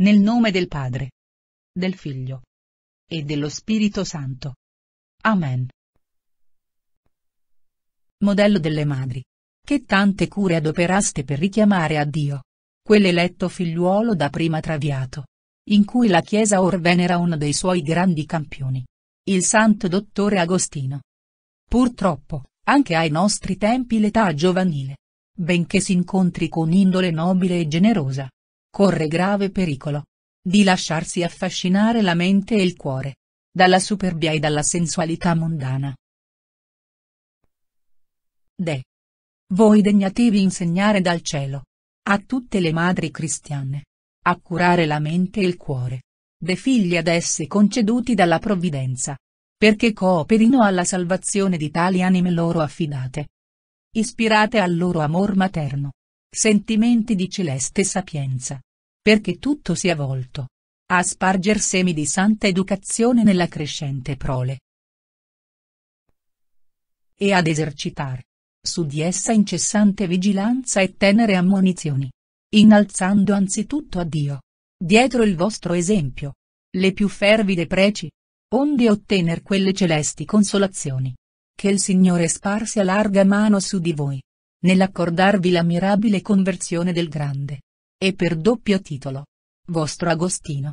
Nel nome del Padre, del Figlio e dello Spirito Santo. Amen. Modello delle madri. Che tante cure adoperaste per richiamare a Dio. Quell'eletto figliuolo da prima traviato. In cui la Chiesa or venera uno dei suoi grandi campioni. Il santo dottore Agostino. Purtroppo, anche ai nostri tempi l'età giovanile. Benché si incontri con indole nobile e generosa, corre grave pericolo di lasciarsi affascinare la mente e il cuore dalla superbia e dalla sensualità mondana. De. Voi degnativi insegnare dal cielo. A tutte le madri cristiane. A curare la mente e il cuore. De figli ad esse conceduti dalla provvidenza. Perché cooperino alla salvazione di tali anime loro affidate. Ispirate al loro amor materno sentimenti di celeste sapienza. Perché tutto sia volto a sparger semi di santa educazione nella crescente prole e ad esercitar su di essa incessante vigilanza e tenere ammonizioni, innalzando anzitutto a Dio, dietro il vostro esempio, le più fervide preci, onde ottener quelle celesti consolazioni, che il Signore sparse a larga mano su di voi nell'accordarvi la mirabile conversione del Grande. E per doppio titolo. Vostro Agostino.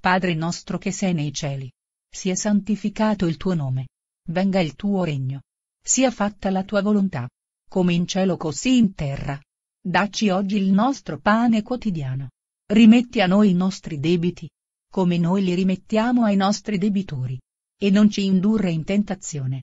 Padre nostro che sei nei cieli. Sia santificato il tuo nome. Venga il tuo regno. Sia fatta la tua volontà. Come in cielo così in terra. Dacci oggi il nostro pane quotidiano. Rimetti a noi i nostri debiti. Come noi li rimettiamo ai nostri debitori. E non ci indurre in tentazione,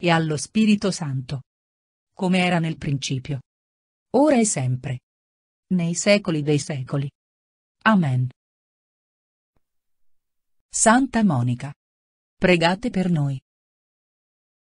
e allo Spirito Santo. Come era nel principio. Ora e sempre. Nei secoli dei secoli. Amen. Santa Monica. Pregate per noi.